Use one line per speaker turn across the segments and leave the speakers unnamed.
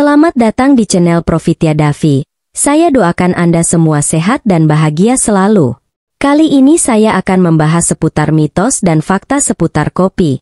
Selamat datang di channel Profitia Davi. Saya doakan Anda semua sehat dan bahagia selalu. Kali ini saya akan membahas seputar mitos dan fakta seputar kopi.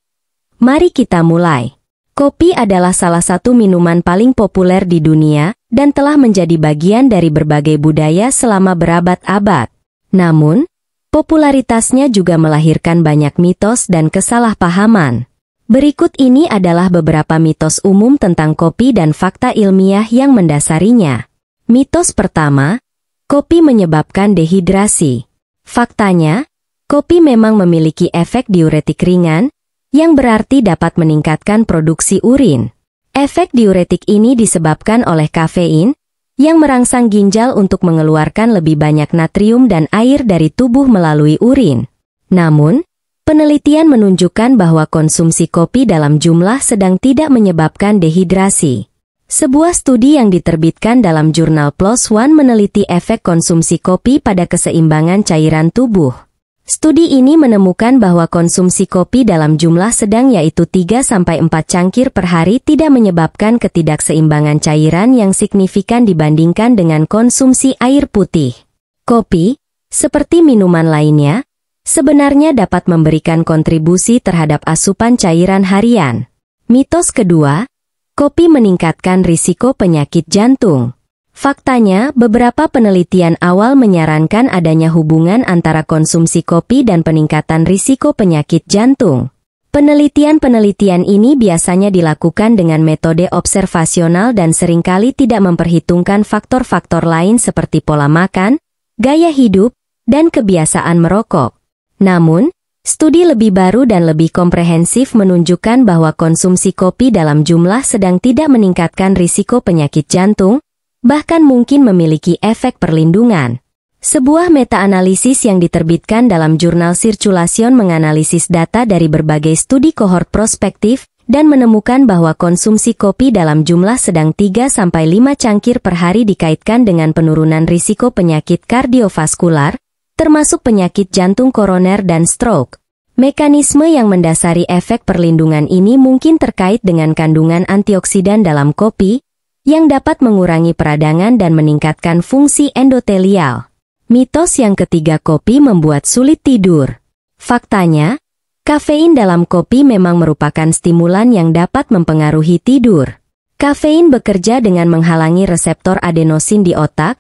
Mari kita mulai. Kopi adalah salah satu minuman paling populer di dunia dan telah menjadi bagian dari berbagai budaya selama berabad-abad. Namun, popularitasnya juga melahirkan banyak mitos dan kesalahpahaman. Berikut ini adalah beberapa mitos umum tentang kopi dan fakta ilmiah yang mendasarinya. Mitos pertama, kopi menyebabkan dehidrasi. Faktanya, kopi memang memiliki efek diuretik ringan, yang berarti dapat meningkatkan produksi urin. Efek diuretik ini disebabkan oleh kafein, yang merangsang ginjal untuk mengeluarkan lebih banyak natrium dan air dari tubuh melalui urin. Namun, Penelitian menunjukkan bahwa konsumsi kopi dalam jumlah sedang tidak menyebabkan dehidrasi. Sebuah studi yang diterbitkan dalam jurnal PLOS ONE meneliti efek konsumsi kopi pada keseimbangan cairan tubuh. Studi ini menemukan bahwa konsumsi kopi dalam jumlah sedang yaitu 3-4 cangkir per hari tidak menyebabkan ketidakseimbangan cairan yang signifikan dibandingkan dengan konsumsi air putih. Kopi, seperti minuman lainnya, sebenarnya dapat memberikan kontribusi terhadap asupan cairan harian. Mitos kedua, kopi meningkatkan risiko penyakit jantung. Faktanya, beberapa penelitian awal menyarankan adanya hubungan antara konsumsi kopi dan peningkatan risiko penyakit jantung. Penelitian-penelitian ini biasanya dilakukan dengan metode observasional dan seringkali tidak memperhitungkan faktor-faktor lain seperti pola makan, gaya hidup, dan kebiasaan merokok. Namun, studi lebih baru dan lebih komprehensif menunjukkan bahwa konsumsi kopi dalam jumlah sedang tidak meningkatkan risiko penyakit jantung, bahkan mungkin memiliki efek perlindungan. Sebuah meta-analisis yang diterbitkan dalam jurnal Circulation menganalisis data dari berbagai studi kohort prospektif dan menemukan bahwa konsumsi kopi dalam jumlah sedang 3-5 cangkir per hari dikaitkan dengan penurunan risiko penyakit kardiovaskular, termasuk penyakit jantung koroner dan stroke. Mekanisme yang mendasari efek perlindungan ini mungkin terkait dengan kandungan antioksidan dalam kopi, yang dapat mengurangi peradangan dan meningkatkan fungsi endotelial. Mitos yang ketiga kopi membuat sulit tidur. Faktanya, kafein dalam kopi memang merupakan stimulan yang dapat mempengaruhi tidur. Kafein bekerja dengan menghalangi reseptor adenosin di otak,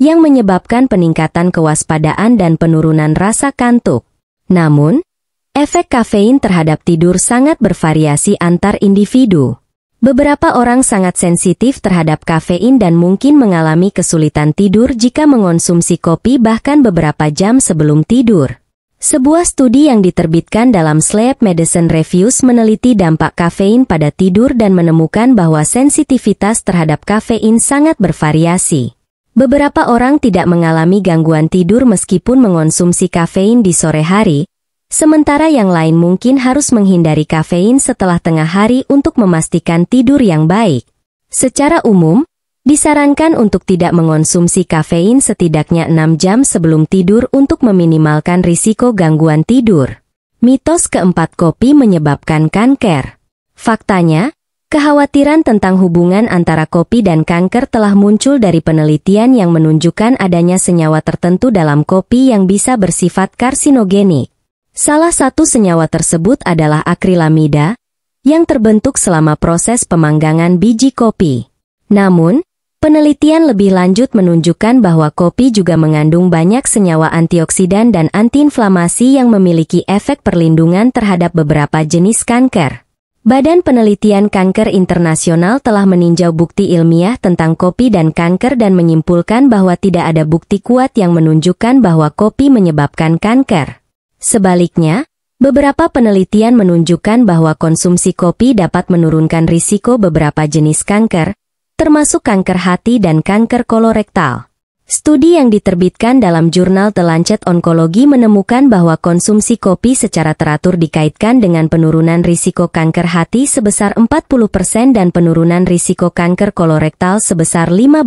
yang menyebabkan peningkatan kewaspadaan dan penurunan rasa kantuk. Namun, efek kafein terhadap tidur sangat bervariasi antar individu. Beberapa orang sangat sensitif terhadap kafein dan mungkin mengalami kesulitan tidur jika mengonsumsi kopi bahkan beberapa jam sebelum tidur. Sebuah studi yang diterbitkan dalam Sleep Medicine Reviews meneliti dampak kafein pada tidur dan menemukan bahwa sensitivitas terhadap kafein sangat bervariasi. Beberapa orang tidak mengalami gangguan tidur meskipun mengonsumsi kafein di sore hari, sementara yang lain mungkin harus menghindari kafein setelah tengah hari untuk memastikan tidur yang baik. Secara umum, disarankan untuk tidak mengonsumsi kafein setidaknya 6 jam sebelum tidur untuk meminimalkan risiko gangguan tidur. Mitos keempat kopi menyebabkan kanker. Faktanya, Kekhawatiran tentang hubungan antara kopi dan kanker telah muncul dari penelitian yang menunjukkan adanya senyawa tertentu dalam kopi yang bisa bersifat karsinogenik. Salah satu senyawa tersebut adalah akrilamida, yang terbentuk selama proses pemanggangan biji kopi. Namun, penelitian lebih lanjut menunjukkan bahwa kopi juga mengandung banyak senyawa antioksidan dan antiinflamasi yang memiliki efek perlindungan terhadap beberapa jenis kanker. Badan Penelitian Kanker Internasional telah meninjau bukti ilmiah tentang kopi dan kanker dan menyimpulkan bahwa tidak ada bukti kuat yang menunjukkan bahwa kopi menyebabkan kanker. Sebaliknya, beberapa penelitian menunjukkan bahwa konsumsi kopi dapat menurunkan risiko beberapa jenis kanker, termasuk kanker hati dan kanker kolorektal. Studi yang diterbitkan dalam jurnal The Lancet Onkologi menemukan bahwa konsumsi kopi secara teratur dikaitkan dengan penurunan risiko kanker hati sebesar 40% dan penurunan risiko kanker kolorektal sebesar 15%.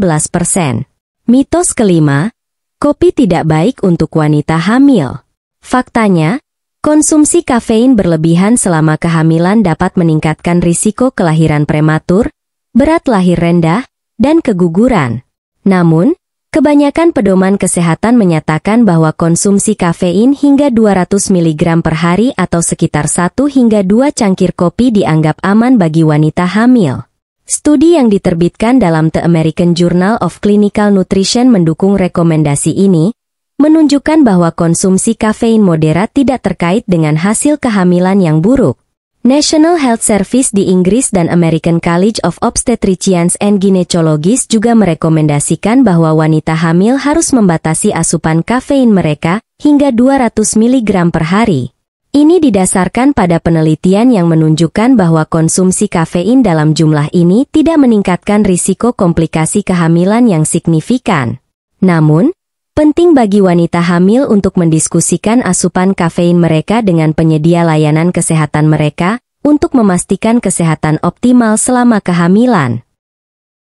Mitos kelima, kopi tidak baik untuk wanita hamil. Faktanya, konsumsi kafein berlebihan selama kehamilan dapat meningkatkan risiko kelahiran prematur, berat lahir rendah, dan keguguran. Namun, Kebanyakan pedoman kesehatan menyatakan bahwa konsumsi kafein hingga 200 mg per hari atau sekitar 1 hingga 2 cangkir kopi dianggap aman bagi wanita hamil. Studi yang diterbitkan dalam The American Journal of Clinical Nutrition mendukung rekomendasi ini, menunjukkan bahwa konsumsi kafein moderat tidak terkait dengan hasil kehamilan yang buruk. National Health Service di Inggris dan American College of Obstetricians and Gynecologists juga merekomendasikan bahwa wanita hamil harus membatasi asupan kafein mereka hingga 200 mg per hari. Ini didasarkan pada penelitian yang menunjukkan bahwa konsumsi kafein dalam jumlah ini tidak meningkatkan risiko komplikasi kehamilan yang signifikan. Namun, Penting bagi wanita hamil untuk mendiskusikan asupan kafein mereka dengan penyedia layanan kesehatan mereka untuk memastikan kesehatan optimal selama kehamilan.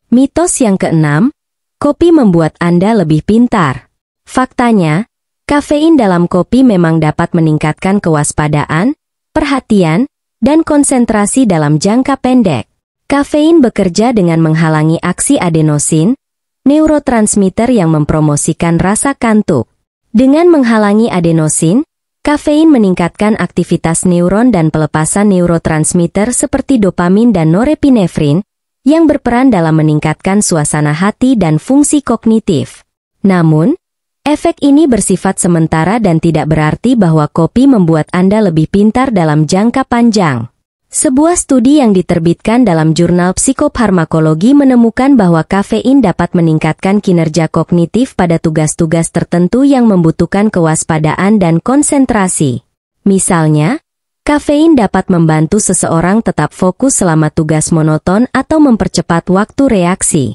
Mitos yang keenam, kopi membuat Anda lebih pintar. Faktanya, kafein dalam kopi memang dapat meningkatkan kewaspadaan, perhatian, dan konsentrasi dalam jangka pendek. Kafein bekerja dengan menghalangi aksi adenosin, neurotransmitter yang mempromosikan rasa kantuk. Dengan menghalangi adenosin, kafein meningkatkan aktivitas neuron dan pelepasan neurotransmitter seperti dopamin dan norepinefrin, yang berperan dalam meningkatkan suasana hati dan fungsi kognitif. Namun, efek ini bersifat sementara dan tidak berarti bahwa kopi membuat Anda lebih pintar dalam jangka panjang. Sebuah studi yang diterbitkan dalam jurnal psikofarmakologi menemukan bahwa kafein dapat meningkatkan kinerja kognitif pada tugas-tugas tertentu yang membutuhkan kewaspadaan dan konsentrasi. Misalnya, kafein dapat membantu seseorang tetap fokus selama tugas monoton atau mempercepat waktu reaksi.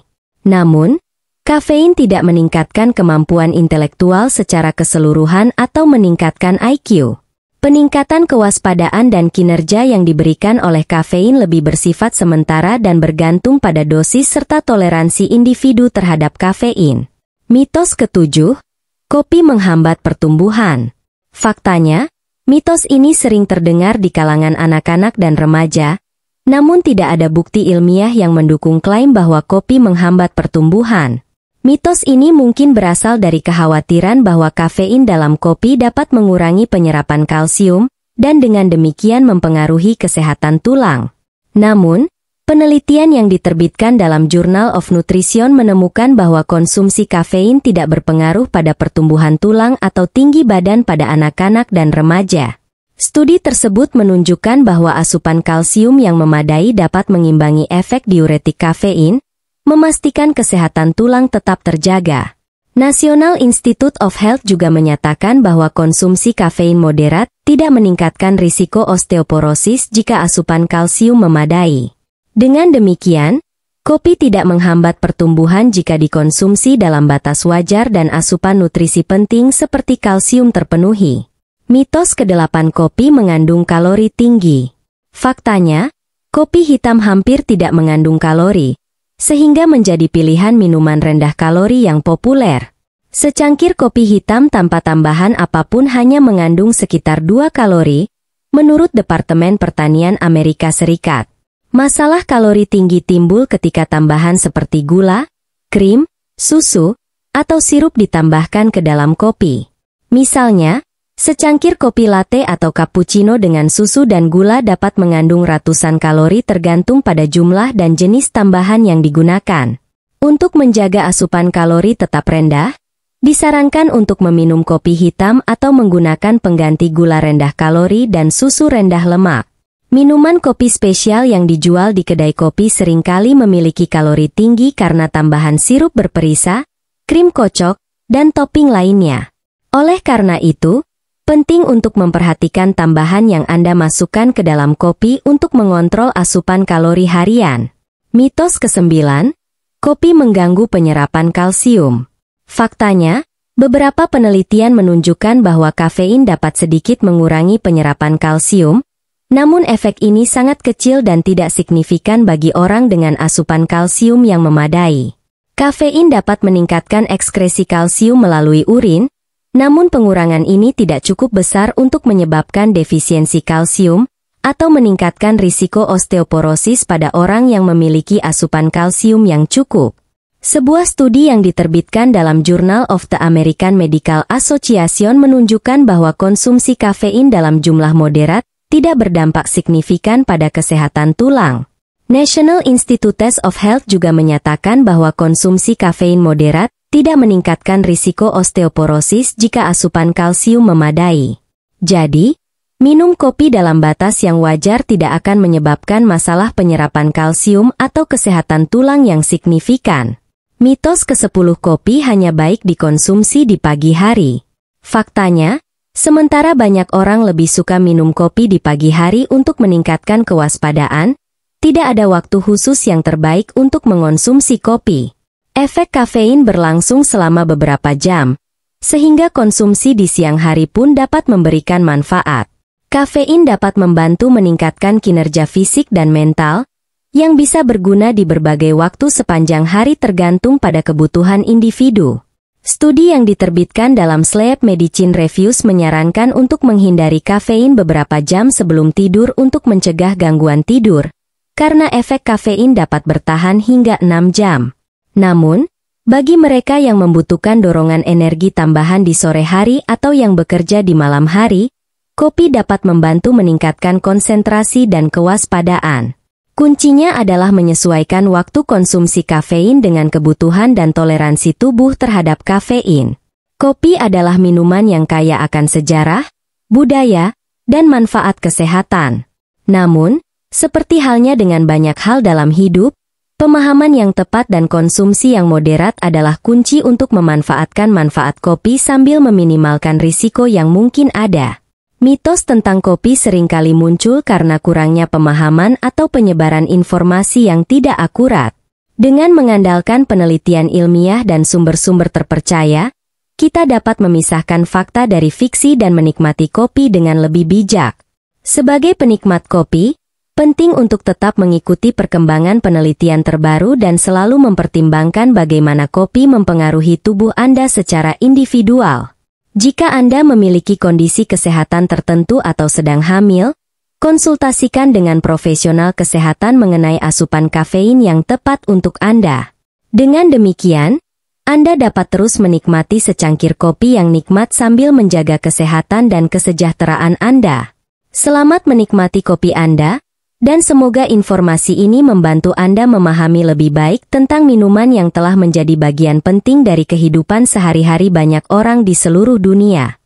Namun, kafein tidak meningkatkan kemampuan intelektual secara keseluruhan atau meningkatkan IQ. Peningkatan kewaspadaan dan kinerja yang diberikan oleh kafein lebih bersifat sementara dan bergantung pada dosis serta toleransi individu terhadap kafein. Mitos ketujuh, kopi menghambat pertumbuhan. Faktanya, mitos ini sering terdengar di kalangan anak-anak dan remaja, namun tidak ada bukti ilmiah yang mendukung klaim bahwa kopi menghambat pertumbuhan. Mitos ini mungkin berasal dari kekhawatiran bahwa kafein dalam kopi dapat mengurangi penyerapan kalsium, dan dengan demikian mempengaruhi kesehatan tulang. Namun, penelitian yang diterbitkan dalam Journal of Nutrition menemukan bahwa konsumsi kafein tidak berpengaruh pada pertumbuhan tulang atau tinggi badan pada anak-anak dan remaja. Studi tersebut menunjukkan bahwa asupan kalsium yang memadai dapat mengimbangi efek diuretik kafein, memastikan kesehatan tulang tetap terjaga. National Institute of Health juga menyatakan bahwa konsumsi kafein moderat tidak meningkatkan risiko osteoporosis jika asupan kalsium memadai. Dengan demikian, Kopi tidak menghambat pertumbuhan jika dikonsumsi dalam batas wajar dan asupan nutrisi penting seperti kalsium terpenuhi. Mitos kedelapan kopi mengandung kalori tinggi. Faktanya, kopi hitam hampir tidak mengandung kalori, sehingga menjadi pilihan minuman rendah kalori yang populer. Secangkir kopi hitam tanpa tambahan apapun hanya mengandung sekitar 2 kalori, menurut Departemen Pertanian Amerika Serikat. Masalah kalori tinggi timbul ketika tambahan seperti gula, krim, susu, atau sirup ditambahkan ke dalam kopi. Misalnya, Secangkir kopi latte atau cappuccino dengan susu dan gula dapat mengandung ratusan kalori tergantung pada jumlah dan jenis tambahan yang digunakan. Untuk menjaga asupan kalori tetap rendah, disarankan untuk meminum kopi hitam atau menggunakan pengganti gula rendah kalori dan susu rendah lemak. Minuman kopi spesial yang dijual di kedai kopi seringkali memiliki kalori tinggi karena tambahan sirup berperisa, krim kocok, dan topping lainnya. Oleh karena itu, Penting untuk memperhatikan tambahan yang Anda masukkan ke dalam kopi untuk mengontrol asupan kalori harian. Mitos ke-9, kopi mengganggu penyerapan kalsium. Faktanya, beberapa penelitian menunjukkan bahwa kafein dapat sedikit mengurangi penyerapan kalsium, namun efek ini sangat kecil dan tidak signifikan bagi orang dengan asupan kalsium yang memadai. Kafein dapat meningkatkan ekskresi kalsium melalui urin, namun pengurangan ini tidak cukup besar untuk menyebabkan defisiensi kalsium atau meningkatkan risiko osteoporosis pada orang yang memiliki asupan kalsium yang cukup. Sebuah studi yang diterbitkan dalam Journal of the American Medical Association menunjukkan bahwa konsumsi kafein dalam jumlah moderat tidak berdampak signifikan pada kesehatan tulang. National Institutes of Health juga menyatakan bahwa konsumsi kafein moderat tidak meningkatkan risiko osteoporosis jika asupan kalsium memadai. Jadi, minum kopi dalam batas yang wajar tidak akan menyebabkan masalah penyerapan kalsium atau kesehatan tulang yang signifikan. Mitos ke-10 kopi hanya baik dikonsumsi di pagi hari. Faktanya, sementara banyak orang lebih suka minum kopi di pagi hari untuk meningkatkan kewaspadaan, tidak ada waktu khusus yang terbaik untuk mengonsumsi kopi. Efek kafein berlangsung selama beberapa jam, sehingga konsumsi di siang hari pun dapat memberikan manfaat. Kafein dapat membantu meningkatkan kinerja fisik dan mental, yang bisa berguna di berbagai waktu sepanjang hari tergantung pada kebutuhan individu. Studi yang diterbitkan dalam Sleep Medicine Reviews menyarankan untuk menghindari kafein beberapa jam sebelum tidur untuk mencegah gangguan tidur, karena efek kafein dapat bertahan hingga 6 jam. Namun, bagi mereka yang membutuhkan dorongan energi tambahan di sore hari atau yang bekerja di malam hari, kopi dapat membantu meningkatkan konsentrasi dan kewaspadaan. Kuncinya adalah menyesuaikan waktu konsumsi kafein dengan kebutuhan dan toleransi tubuh terhadap kafein. Kopi adalah minuman yang kaya akan sejarah, budaya, dan manfaat kesehatan. Namun, seperti halnya dengan banyak hal dalam hidup, Pemahaman yang tepat dan konsumsi yang moderat adalah kunci untuk memanfaatkan manfaat kopi sambil meminimalkan risiko yang mungkin ada. Mitos tentang kopi seringkali muncul karena kurangnya pemahaman atau penyebaran informasi yang tidak akurat. Dengan mengandalkan penelitian ilmiah dan sumber-sumber terpercaya, kita dapat memisahkan fakta dari fiksi dan menikmati kopi dengan lebih bijak. Sebagai penikmat kopi, Penting untuk tetap mengikuti perkembangan penelitian terbaru dan selalu mempertimbangkan bagaimana kopi mempengaruhi tubuh Anda secara individual. Jika Anda memiliki kondisi kesehatan tertentu atau sedang hamil, konsultasikan dengan profesional kesehatan mengenai asupan kafein yang tepat untuk Anda. Dengan demikian, Anda dapat terus menikmati secangkir kopi yang nikmat sambil menjaga kesehatan dan kesejahteraan Anda. Selamat menikmati kopi Anda. Dan semoga informasi ini membantu Anda memahami lebih baik tentang minuman yang telah menjadi bagian penting dari kehidupan sehari-hari banyak orang di seluruh dunia.